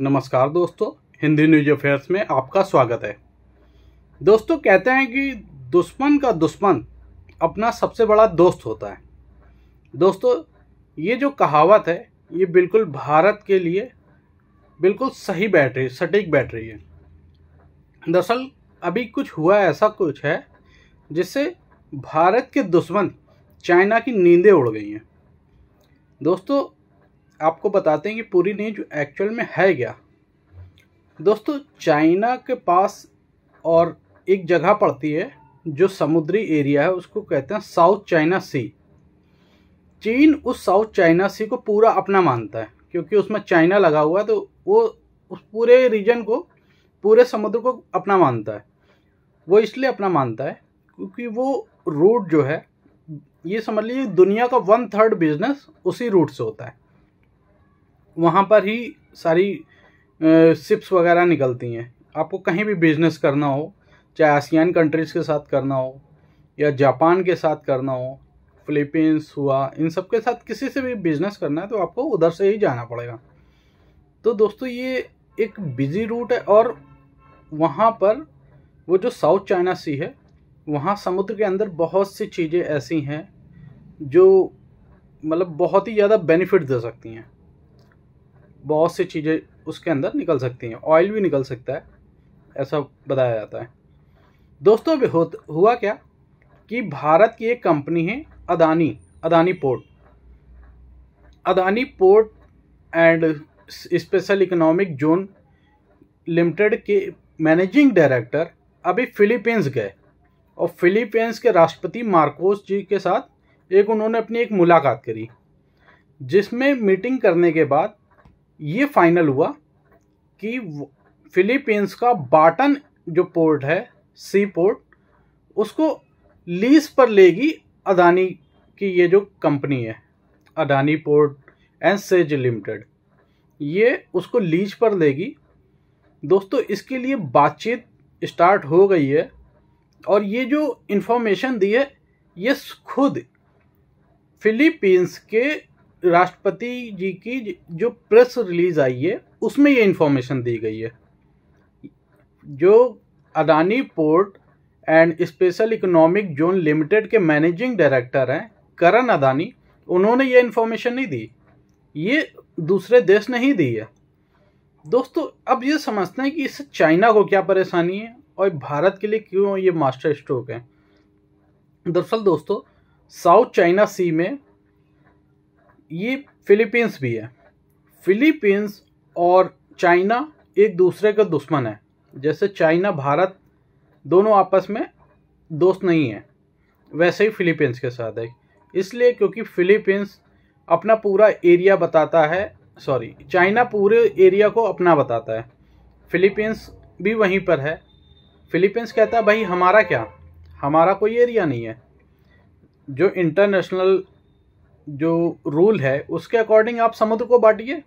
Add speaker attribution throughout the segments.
Speaker 1: नमस्कार दोस्तों Hindi news affairs में आपका स्वागत है दोस्तों कहते हैं कि दुश्मन का दुश्मन अपना सबसे बड़ा दोस्त होता है दोस्तों ये जो कहावत है ये बिल्कुल भारत के लिए बिल्कुल सही बैठ रही सटीक बैठ रही है दरअसल अभी कुछ हुआ ऐसा कुछ है जिससे भारत के दुश्मन चाइना की नींदें उड़ गई हैं दोस्तों आपको बताते हैं कि पूरी नहीं जो एक्चुअल में है क्या दोस्तों चाइना के पास और एक जगह पड़ती है जो समुद्री एरिया है उसको कहते हैं साउथ चाइना सी चीन उस साउथ चाइना सी को पूरा अपना मानता है क्योंकि उसमें चाइना लगा हुआ है तो वो उस पूरे रीजन को पूरे समुद्र को अपना मानता है वो इसलिए अपना मानता है क्योंकि वो रूट जो है ये समझ लीजिए दुनिया का वन थर्ड बिजनेस उसी रूट से होता है वहाँ पर ही सारी सिप्स वगैरह निकलती हैं आपको कहीं भी बिजनेस करना हो चाहे आसियान कंट्रीज़ के साथ करना हो या जापान के साथ करना हो फिलीपींस हुआ इन सब के साथ किसी से भी बिजनेस करना है तो आपको उधर से ही जाना पड़ेगा तो दोस्तों ये एक बिजी रूट है और वहाँ पर वो जो साउथ चाइना सी है वहाँ समुद्र के अंदर बहुत सी चीज़ें ऐसी हैं जो मतलब बहुत ही ज़्यादा बेनिफिट दे सकती हैं बहुत सी चीज़ें उसके अंदर निकल सकती हैं ऑयल भी निकल सकता है ऐसा बताया जाता है दोस्तों हो हुआ क्या कि भारत की एक कंपनी है Adani Adani port Adani port and special economic zone limited के मैनेजिंग डायरेक्टर अभी फिलीपींस गए और फिलीपींस के राष्ट्रपति मार्कोस जी के साथ एक उन्होंने अपनी एक मुलाकात करी जिसमें मीटिंग करने के बाद ये फाइनल हुआ कि फिलीपींस का बाटन जो पोर्ट है सी पोर्ट उसको लीज पर लेगी अदानी की ये जो कंपनी है Adani port and SEZ limited ये उसको लीज पर लेगी दोस्तों इसके लिए बातचीत स्टार्ट हो गई है और ये जो इन्फॉर्मेशन दी है ये खुद फिलीपींस के राष्ट्रपति जी की जो प्रेस रिलीज आई है उसमें ये इन्फॉर्मेशन दी गई है जो Adani port and special economic zone limited के मैनेजिंग डायरेक्टर हैं करण अदानी उन्होंने ये इन्फॉर्मेशन नहीं दी ये दूसरे देश ने ही दी है दोस्तों अब ये समझते हैं कि इससे चाइना को क्या परेशानी है और भारत के लिए क्यों ये मास्टर स्ट्रोक है दरअसल दोस्तों साउथ चाइना सी में ये फिलीपींस भी है फिलीपींस और चाइना एक दूसरे का दुश्मन है जैसे चाइना भारत दोनों आपस में दोस्त नहीं है वैसे ही फिलीपींस के साथ है इसलिए क्योंकि फिलीपींस अपना पूरा एरिया बताता है सॉरी चाइना पूरे एरिया को अपना बताता है फिलीपींस भी वहीं पर है फिलीपींस कहता है भाई हमारा क्या हमारा कोई एरिया नहीं है जो इंटरनेशनल जो रूल है उसके अकॉर्डिंग आप समुद्र को बांटिए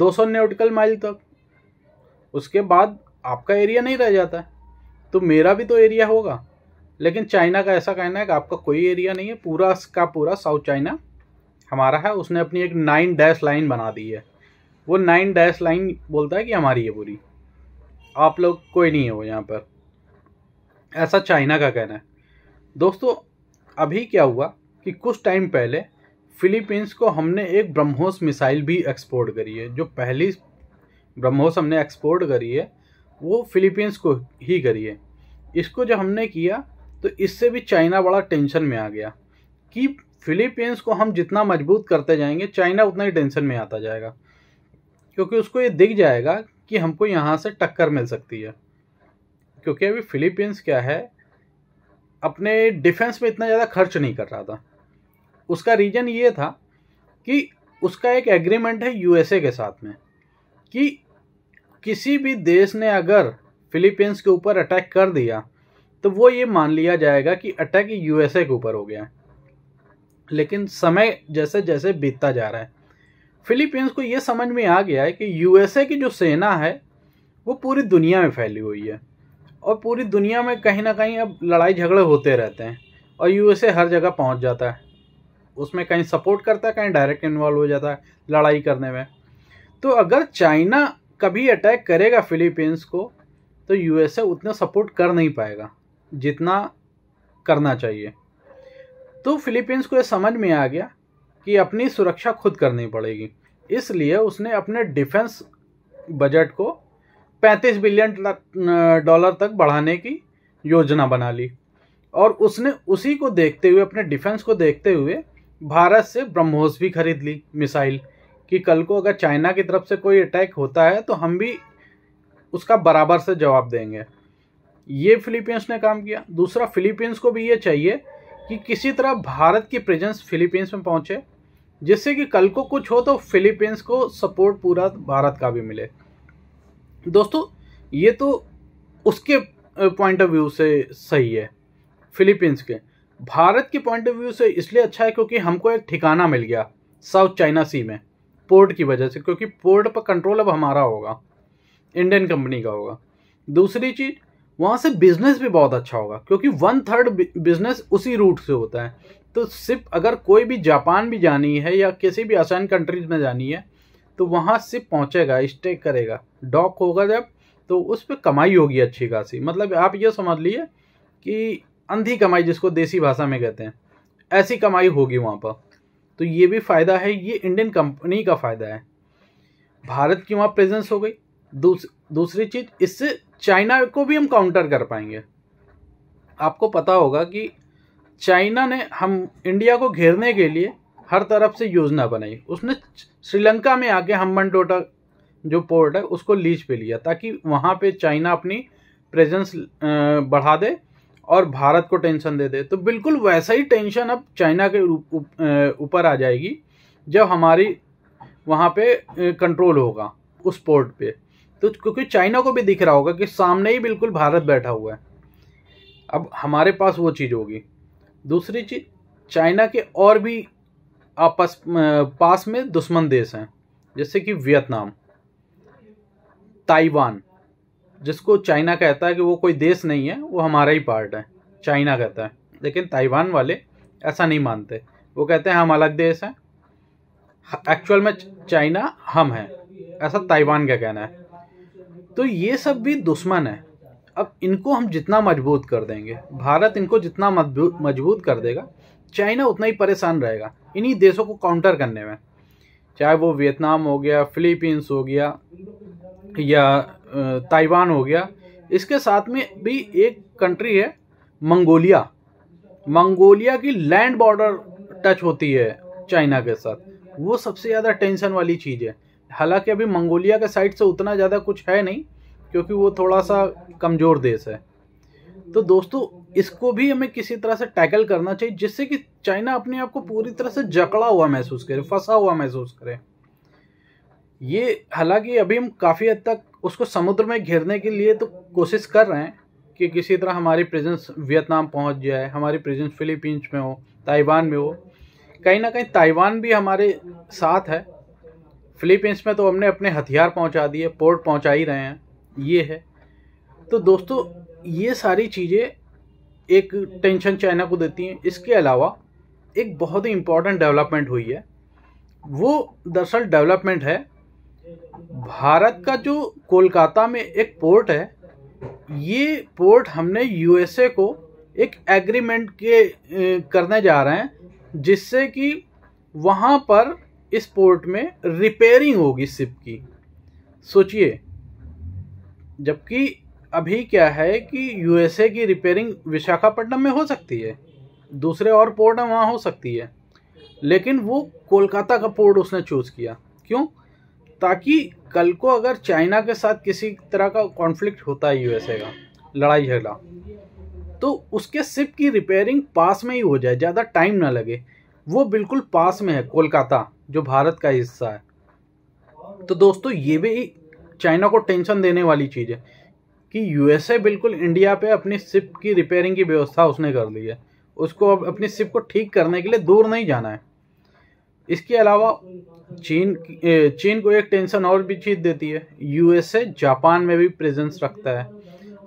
Speaker 1: 200 न्यूटिकल माइल तक उसके बाद आपका एरिया नहीं रह जाता है तो मेरा भी तो एरिया होगा लेकिन चाइना का ऐसा कहना है कि आपका कोई एरिया नहीं है पूरा का पूरा साउथ चाइना हमारा है उसने अपनी एक नाइन डैश लाइन बना दी है वो नाइन डैश लाइन बोलता है कि हमारी है पूरी आप लोग कोई नहीं है वो यहाँ पर ऐसा चाइना का कहना है दोस्तों अभी क्या हुआ कि कुछ टाइम पहले फिलीपींस को हमने एक ब्रह्मोस मिसाइल भी एक्सपोर्ट करी है जो पहली ब्रह्मोस हमने एक्सपोर्ट करी है वो फिलीपींस को ही करी है इसको जब हमने किया तो इससे भी चाइना बड़ा टेंशन में आ गया कि फिलीपींस को हम जितना मजबूत करते जाएंगे चाइना उतना ही टेंशन में आता जाएगा क्योंकि उसको ये दिख जाएगा कि हमको यहाँ से टक्कर मिल सकती है क्योंकि अभी फिलीपींस क्या है अपने डिफेंस में इतना ज़्यादा खर्च नहीं कर रहा था उसका रीज़न ये था कि उसका एक एग्रीमेंट है यूएसए के साथ में कि किसी भी देश ने अगर फिलीपींस के ऊपर अटैक कर दिया तो वो ये मान लिया जाएगा कि अटैक यूएसए के ऊपर हो गया लेकिन समय जैसे जैसे बीतता जा रहा है फिलीपींस को ये समझ में आ गया है कि यूएसए की जो सेना है वो पूरी दुनिया में फैली हुई है और पूरी दुनिया में कहीं ना कहीं अब लड़ाई झगड़े होते रहते हैं और यूएसए हर जगह पहुंच जाता है उसमें कहीं सपोर्ट करता है कहीं डायरेक्ट इन्वॉल्व हो जाता है लड़ाई करने में तो अगर चाइना कभी अटैक करेगा फिलीपींस को तो यूएसए उतना सपोर्ट कर नहीं पाएगा जितना करना चाहिए तो फिलीपींस को यह समझ में आ गया कि अपनी सुरक्षा खुद करनी पड़ेगी इसलिए उसने अपने डिफेंस बजट को 35 बिलियन डॉलर तक बढ़ाने की योजना बना ली और उसने उसी को देखते हुए अपने डिफेंस को देखते हुए भारत से ब्रह्मोस भी खरीद ली मिसाइल कि कल को अगर चाइना की तरफ से कोई अटैक होता है तो हम भी उसका बराबर से जवाब देंगे ये फिलीपींस ने काम किया दूसरा फिलीपींस को भी ये चाहिए कि किसी तरह भारत की प्रेजेंस फिलीपींस में पहुंचे जिससे कि कल को कुछ हो तो फिलीपींस को सपोर्ट पूरा भारत का भी मिले दोस्तों ये तो उसके पॉइंट ऑफ व्यू से सही है फिलीपींस के भारत के पॉइंट ऑफ व्यू से इसलिए अच्छा है क्योंकि हमको एक ठिकाना मिल गया साउथ चाइना सी में पोर्ट की वजह से क्योंकि पोर्ट पर कंट्रोल अब हमारा होगा इंडियन कंपनी का होगा दूसरी चीज़ वहाँ से बिजनेस भी बहुत अच्छा होगा क्योंकि वन थर्ड बिजनेस उसी रूट से होता है तो सिर्फ अगर कोई भी जापान भी जानी है या किसी भी आसान कंट्रीज में जानी है तो वहाँ सिर्फ पहुँचेगा स्टे करेगा डॉक होगा जब तो उस पर कमाई होगी अच्छी खासी मतलब आप ये समझ लीजिए कि अंधी कमाई जिसको देसी भाषा में कहते हैं ऐसी कमाई होगी वहाँ पर तो ये भी फ़ायदा है ये इंडियन कंपनी का फ़ायदा है भारत की वहाँ प्रेजेंस हो गई दूस, दूसरी चीज़ इससे चाइना को भी हम काउंटर कर पाएंगे आपको पता होगा कि चाइना ने हम इंडिया को घेरने के लिए हर तरफ से योजना बनाई उसने श्रीलंका में आके हम्बन टोटा जो पोर्ट है उसको लीज पे लिया ताकि वहाँ पे चाइना अपनी प्रेजेंस बढ़ा दे और भारत को टेंशन दे दे तो बिल्कुल वैसा ही टेंशन अब चाइना के ऊपर आ जाएगी जब हमारी वहाँ पे कंट्रोल होगा उस पोर्ट पे तो क्योंकि चाइना को भी दिख रहा होगा कि सामने ही बिल्कुल भारत बैठा हुआ है अब हमारे पास वो चीज़ होगी दूसरी चीज़ चाइना के और भी आपस पास में दुश्मन देश हैं जैसे कि वियतनाम ताइवान जिसको चाइना कहता है कि वो कोई देश नहीं है वो हमारा ही पार्ट है चाइना कहता है लेकिन ताइवान वाले ऐसा नहीं मानते वो कहते हैं हम अलग देश हैं एक्चुअल में चाइना हम हैं ऐसा ताइवान का कहना है तो ये सब भी दुश्मन है अब इनको हम जितना मजबूत कर देंगे भारत इनको जितना मजबूत कर देगा चाइना उतना ही परेशान रहेगा इन्हीं देशों को काउंटर करने में चाहे वो वियतनाम हो गया फिलीपींस हो गया या ताइवान हो गया इसके साथ में भी एक कंट्री है मंगोलिया मंगोलिया की लैंड बॉर्डर टच होती है चाइना के साथ वो सबसे ज़्यादा टेंशन वाली चीज़ है हालांकि अभी मंगोलिया के साइड से उतना ज़्यादा कुछ है नहीं क्योंकि वो थोड़ा सा कमज़ोर देश है तो दोस्तों इसको भी हमें किसी तरह से टैकल करना चाहिए जिससे कि चाइना अपने आप को पूरी तरह से जकड़ा हुआ महसूस करे फंसा हुआ महसूस करे ये हालांकि अभी हम काफ़ी हद तक उसको समुद्र में घेरने के लिए तो कोशिश कर रहे हैं कि किसी तरह हमारी प्रेजेंस वियतनाम पहुंच जाए हमारी प्रेजेंस फिलीपींस में हो ताइवान में हो कहीं ना कहीं ताइवान भी हमारे साथ है फिलीपींस में तो हमने अपने हथियार पहुंचा दिए पोर्ट पहुंचा ही रहे हैं ये है तो दोस्तों ये सारी चीज़ें एक टेंशन चाइना को देती हैं इसके अलावा एक बहुत ही इम्पॉर्टेंट डेवलपमेंट हुई है वो दरअसल डेवलपमेंट है भारत का जो कोलकाता में एक पोर्ट है ये पोर्ट हमने यूएसए को एक एग्रीमेंट के करने जा रहे हैं जिससे कि वहाँ पर इस पोर्ट में रिपेयरिंग होगी सिप की सोचिए जबकि अभी क्या है कि यूएसए की रिपेयरिंग विशाखापट्टनम में हो सकती है दूसरे और पोर्ट में वहाँ हो सकती है लेकिन वो कोलकाता का पोर्ट उसने चूज़ किया क्यों ताकि कल को अगर चाइना के साथ किसी तरह का कॉन्फ्लिक्ट होता है यूएसए का लड़ाई झगड़ा तो उसके सिप की रिपेयरिंग पास में ही हो जाए ज़्यादा टाइम ना लगे वो बिल्कुल पास में है कोलकाता जो भारत का हिस्सा है तो दोस्तों ये भी चाइना को टेंशन देने वाली चीज़ है कि यूएसए बिल्कुल इंडिया पे अपनी सिप की रिपेयरिंग की व्यवस्था उसने कर ली है उसको अब अपनी सिप को ठीक करने के लिए दूर नहीं जाना है इसके अलावा चीन चीन को एक टेंशन और भी चीज देती है यूएसए जापान में भी प्रेजेंस रखता है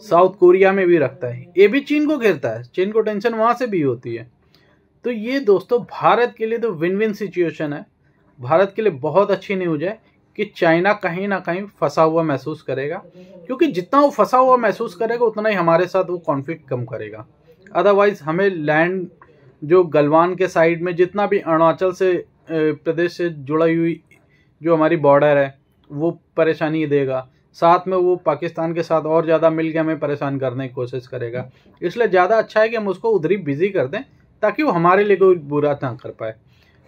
Speaker 1: साउथ कोरिया में भी रखता है ये भी चीन को घेरता है चीन को टेंशन वहाँ से भी होती है तो ये दोस्तों भारत के लिए तो विन विन सिचुएशन है भारत के लिए बहुत अच्छी न्यूज है कि चाइना कहीं ना कहीं फंसा हुआ महसूस करेगा क्योंकि जितना वो फंसा हुआ महसूस करेगा उतना ही हमारे साथ वो कॉन्फ्लिक्ट कम करेगा अदरवाइज हमें लैंड जो गलवान के साइड में जितना भी अरुणाचल से प्रदेश से जुड़ी हुई जो हमारी बॉर्डर है वो परेशानी देगा साथ में वो पाकिस्तान के साथ और ज़्यादा मिल के हमें परेशान करने की कोशिश करेगा इसलिए ज़्यादा अच्छा है कि हम उसको उधर ही बिज़ी कर दें ताकि वो हमारे लिए कोई बुरा ना कर पाए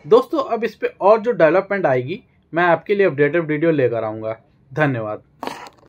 Speaker 1: दोस्तों अब इस पर और जो डेवलपमेंट आएगी मैं आपके लिए अपडेटेड वीडियो लेकर आऊँगा धन्यवाद